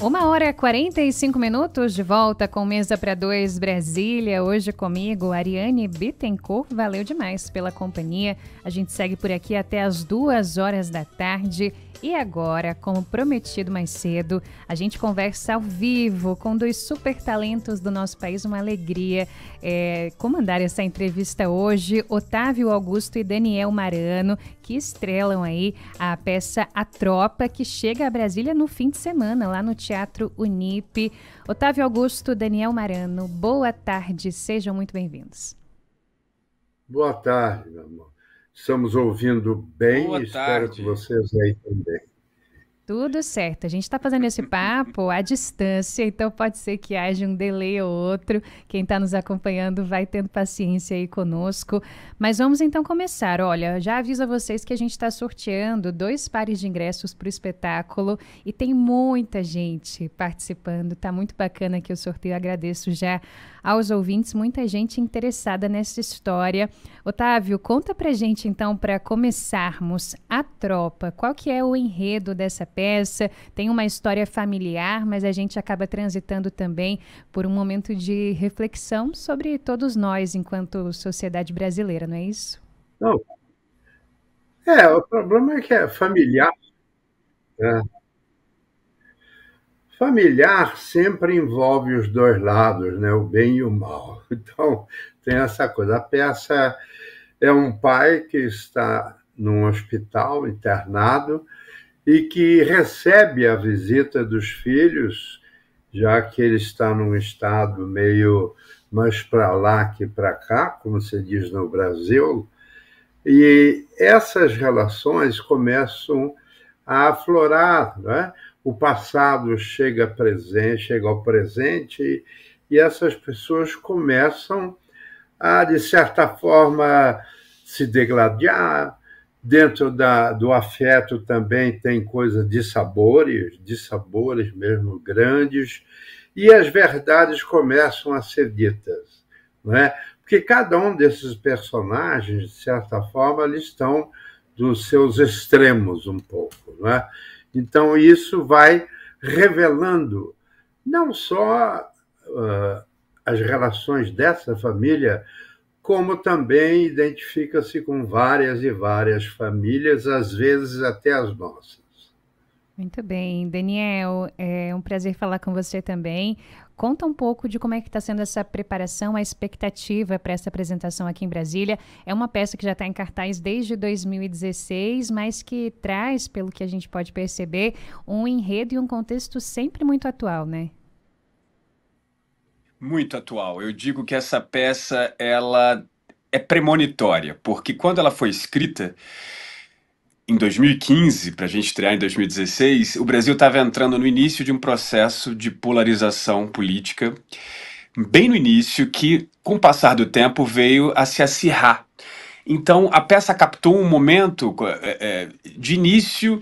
Uma hora e 45 minutos de volta com Mesa para Dois Brasília. Hoje comigo, Ariane Bittencourt. Valeu demais pela companhia. A gente segue por aqui até as duas horas da tarde. E agora, como prometido mais cedo, a gente conversa ao vivo com dois super talentos do nosso país. Uma alegria é, comandar essa entrevista hoje. Otávio Augusto e Daniel Marano, que estrelam aí a peça A Tropa, que chega a Brasília no fim de semana, lá no Teatro Unip. Otávio Augusto, Daniel Marano, boa tarde, sejam muito bem-vindos. Boa tarde, meu amor. Estamos ouvindo bem boa e tarde. espero que vocês aí também. Tudo certo. A gente está fazendo esse papo à distância, então pode ser que haja um delay ou outro. Quem está nos acompanhando vai tendo paciência aí conosco. Mas vamos então começar. Olha, já aviso a vocês que a gente está sorteando dois pares de ingressos para o espetáculo e tem muita gente participando. Tá muito bacana aqui o sorteio. Agradeço já aos ouvintes, muita gente interessada nessa história. Otávio, conta pra gente então, para começarmos, a tropa. Qual que é o enredo dessa peça, tem uma história familiar, mas a gente acaba transitando também por um momento de reflexão sobre todos nós enquanto sociedade brasileira, não é isso? Não. É, o problema é que é familiar. Né? Familiar sempre envolve os dois lados, né? o bem e o mal. Então, tem essa coisa. A peça é um pai que está num hospital internado e que recebe a visita dos filhos, já que ele está num estado meio mais para lá que para cá, como se diz no Brasil, e essas relações começam a aflorar, né? o passado chega presente, chega ao presente, e essas pessoas começam a, de certa forma, se degladiar, Dentro da, do afeto também tem coisa de sabores, de sabores mesmo grandes, e as verdades começam a ser ditas, né? Porque cada um desses personagens, de certa forma, eles estão dos seus extremos um pouco, né? Então isso vai revelando não só uh, as relações dessa família, como também identifica-se com várias e várias famílias, às vezes até as nossas. Muito bem, Daniel, é um prazer falar com você também. Conta um pouco de como é que está sendo essa preparação, a expectativa para essa apresentação aqui em Brasília. É uma peça que já está em cartaz desde 2016, mas que traz, pelo que a gente pode perceber, um enredo e um contexto sempre muito atual, né? Muito atual. Eu digo que essa peça ela é premonitória, porque quando ela foi escrita em 2015, para a gente estrear em 2016, o Brasil estava entrando no início de um processo de polarização política, bem no início, que com o passar do tempo veio a se acirrar então, a peça captou um momento é, é, de início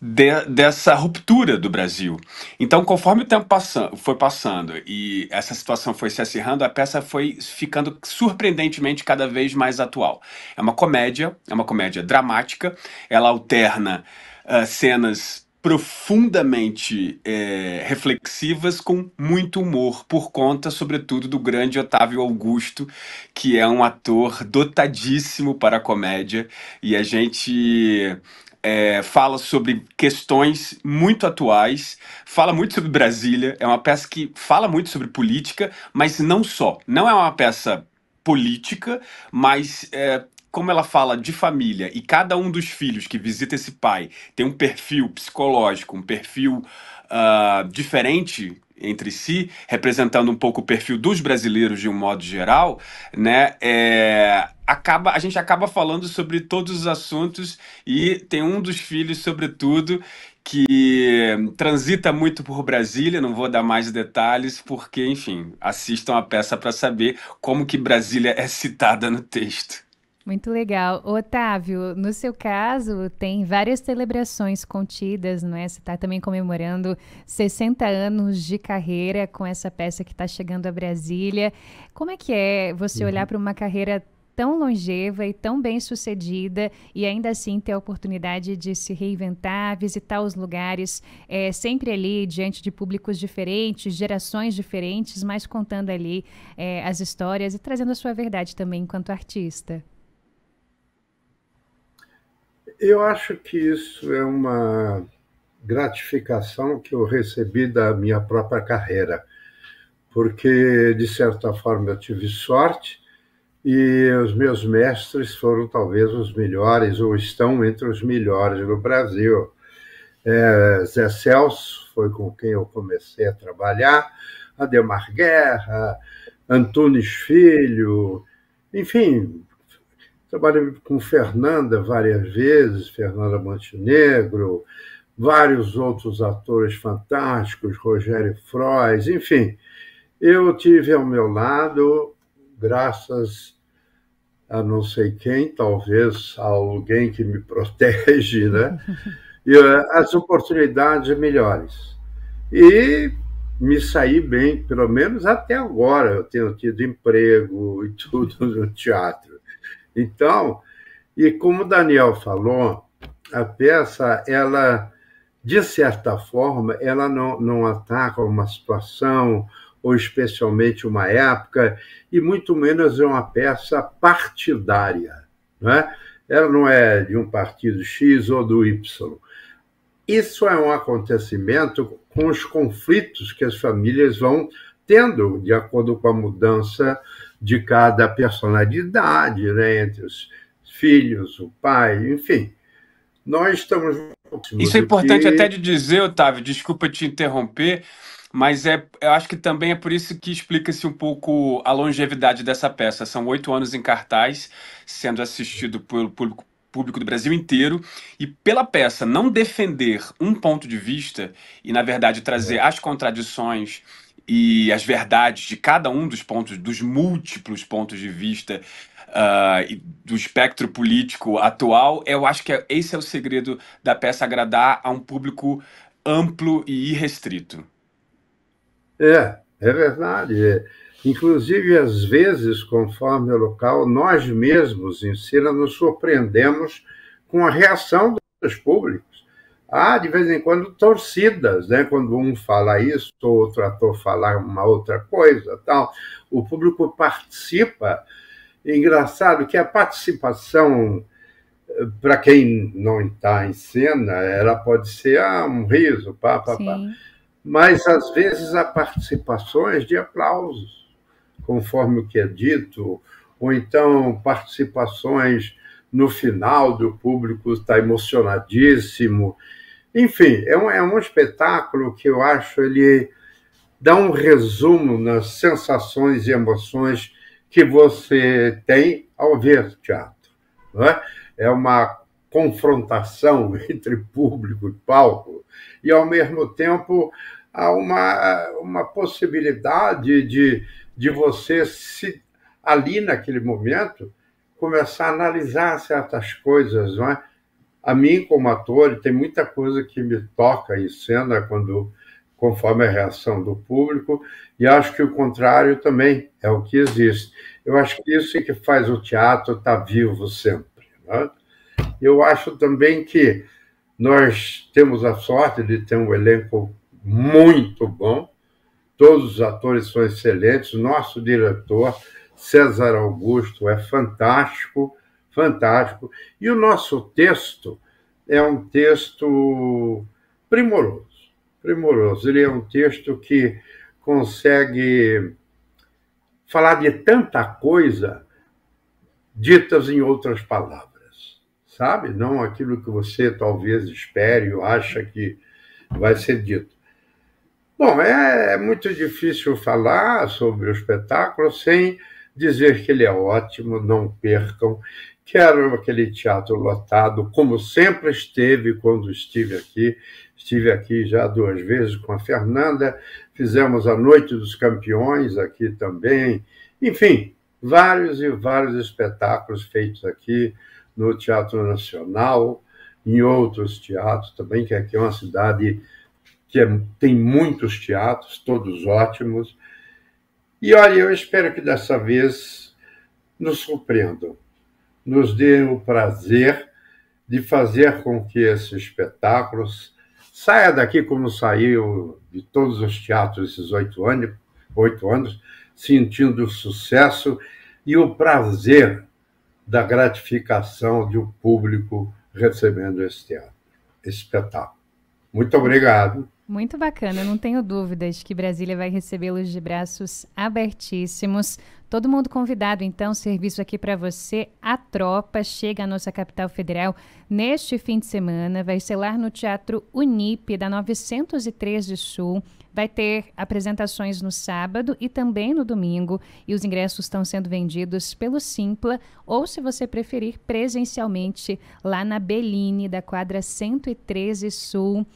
de, dessa ruptura do Brasil. Então, conforme o tempo passando, foi passando e essa situação foi se acirrando, a peça foi ficando surpreendentemente cada vez mais atual. É uma comédia, é uma comédia dramática, ela alterna uh, cenas profundamente é, reflexivas com muito humor, por conta, sobretudo, do grande Otávio Augusto, que é um ator dotadíssimo para a comédia, e a gente é, fala sobre questões muito atuais, fala muito sobre Brasília, é uma peça que fala muito sobre política, mas não só. Não é uma peça política, mas é, como ela fala de família e cada um dos filhos que visita esse pai tem um perfil psicológico, um perfil uh, diferente entre si, representando um pouco o perfil dos brasileiros de um modo geral, né? É, acaba, a gente acaba falando sobre todos os assuntos e tem um dos filhos, sobretudo, que transita muito por Brasília, não vou dar mais detalhes, porque, enfim, assistam a peça para saber como que Brasília é citada no texto. Muito legal. Otávio, no seu caso, tem várias celebrações contidas, não é? Você está também comemorando 60 anos de carreira com essa peça que está chegando a Brasília. Como é que é você uhum. olhar para uma carreira tão longeva e tão bem sucedida e ainda assim ter a oportunidade de se reinventar, visitar os lugares, é, sempre ali diante de públicos diferentes, gerações diferentes, mas contando ali é, as histórias e trazendo a sua verdade também enquanto artista. Eu acho que isso é uma gratificação que eu recebi da minha própria carreira, porque de certa forma eu tive sorte e os meus mestres foram talvez os melhores ou estão entre os melhores no Brasil. É, Zé Celso foi com quem eu comecei a trabalhar, Ademar Guerra, Antunes Filho, enfim, Trabalhei com Fernanda várias vezes, Fernanda Montenegro, vários outros atores fantásticos, Rogério Frois, enfim. Eu tive ao meu lado, graças a não sei quem, talvez a alguém que me protege, né? E eh, as oportunidades melhores. E me saí bem, pelo menos até agora. Eu tenho tido emprego e tudo no teatro. Então, e como o Daniel falou, a peça, ela, de certa forma, ela não, não ataca uma situação ou especialmente uma época, e muito menos é uma peça partidária. Né? Ela não é de um partido X ou do Y. Isso é um acontecimento com os conflitos que as famílias vão tendo, de acordo com a mudança de cada personalidade, né, entre os filhos, o pai, enfim. Nós estamos. Isso é importante que... até de dizer, Otávio, desculpa te interromper, mas é, eu acho que também é por isso que explica-se um pouco a longevidade dessa peça. São oito anos em cartaz, sendo assistido pelo público, público do Brasil inteiro, e pela peça não defender um ponto de vista e, na verdade, trazer é. as contradições e as verdades de cada um dos pontos, dos múltiplos pontos de vista uh, do espectro político atual, eu acho que é, esse é o segredo da peça agradar a um público amplo e irrestrito. É, é verdade. É. Inclusive, às vezes, conforme o local, nós mesmos em cena, nos surpreendemos com a reação dos públicos. Há, ah, de vez em quando, torcidas, né? quando um fala isso, outro ator fala uma outra coisa, tal. O público participa. Engraçado que a participação, para quem não está em cena, ela pode ser ah, um riso, pá, pá, Sim. pá. Mas, às vezes, há participações de aplausos, conforme o que é dito, ou então participações no final do público está emocionadíssimo. Enfim, é um, é um espetáculo que eu acho ele dá um resumo nas sensações e emoções que você tem ao ver teatro. Não é? é uma confrontação entre público e palco, e ao mesmo tempo há uma, uma possibilidade de, de você se ali naquele momento começar a analisar certas coisas, não é? A mim, como ator, tem muita coisa que me toca em cena quando conforme a reação do público, e acho que o contrário também é o que existe. Eu acho que isso é que faz o teatro estar tá vivo sempre. É? Eu acho também que nós temos a sorte de ter um elenco muito bom, todos os atores são excelentes, nosso diretor César Augusto é fantástico, fantástico. E o nosso texto é um texto primoroso, primoroso. Ele é um texto que consegue falar de tanta coisa ditas em outras palavras, sabe? Não aquilo que você talvez espere ou acha que vai ser dito. Bom, é, é muito difícil falar sobre o espetáculo sem dizer que ele é ótimo, não percam. Quero aquele teatro lotado, como sempre esteve quando estive aqui. Estive aqui já duas vezes com a Fernanda, fizemos a Noite dos Campeões aqui também. Enfim, vários e vários espetáculos feitos aqui no Teatro Nacional, em outros teatros também, que aqui é uma cidade que é, tem muitos teatros, todos ótimos. E olha, eu espero que dessa vez nos surpreendam, nos dê o prazer de fazer com que esse espetáculo saia daqui como saiu de todos os teatros esses oito anos, oito anos sentindo o sucesso e o prazer da gratificação de o um público recebendo esse teatro, esse espetáculo. Muito obrigado. Muito bacana, não tenho dúvidas que Brasília vai recebê-los de braços abertíssimos. Todo mundo convidado, então, serviço aqui para você. A Tropa chega à nossa capital federal neste fim de semana. Vai lá no Teatro Unip, da 903 Sul. Vai ter apresentações no sábado e também no domingo. E os ingressos estão sendo vendidos pelo Simpla ou, se você preferir, presencialmente lá na Belline, da quadra 113 Sul.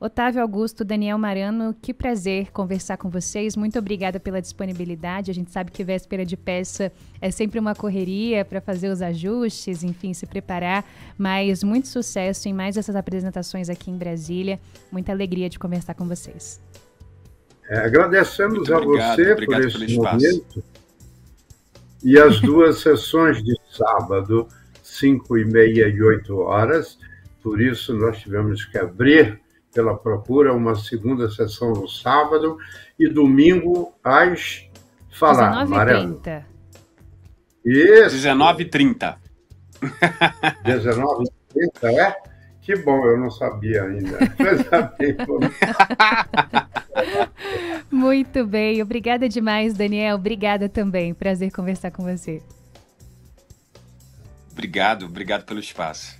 Otávio Augusto, Daniel Marano, que prazer conversar com vocês. Muito obrigada pela disponibilidade. A gente sabe que véspera de peça é sempre uma correria para fazer os ajustes, enfim, se preparar. Mas muito sucesso em mais essas apresentações aqui em Brasília. Muita alegria de conversar com vocês. É, agradecemos obrigado, a você por esse momento. E as duas sessões de sábado, 5 e meia e 8 horas. Por isso, nós tivemos que abrir pela procura, uma segunda sessão no sábado e domingo às falar, 19h30. Isso. 19h30. 19h30, é? Que bom, eu não sabia ainda. Muito bem, obrigada demais, Daniel. Obrigada também. Prazer conversar com você. Obrigado, obrigado pelo espaço.